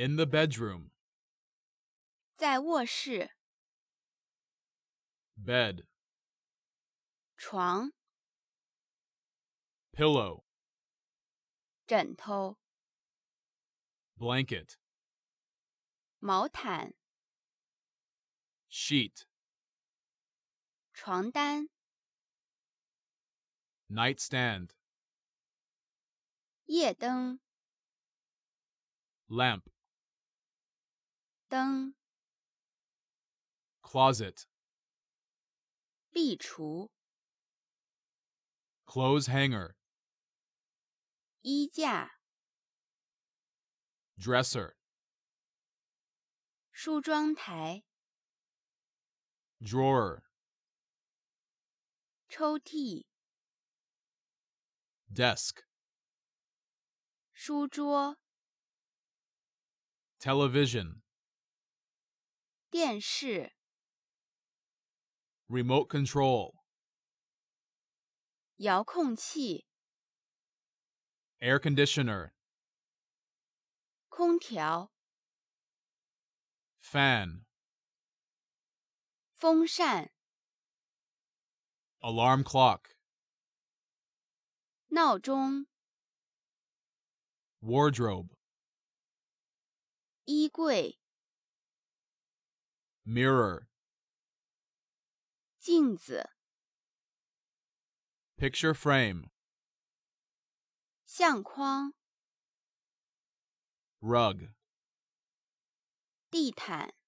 In the bedroom. Bed. Pillow. Blanket. 在卧室。Bed. Sheet. 枕头。Blanket. Nightstand. 床单。Nightstand. Lamp. 灯，closet，壁橱，clothes hanger，衣架，dresser，梳妆台，drawer，抽屉，desk，书桌，television。电视 remote control 遥控器 air conditioner 空调 fan 风扇 alarm clock 闹钟 wardrobe 衣柜 mirror 镜子 picture frame 相框 rug 地毯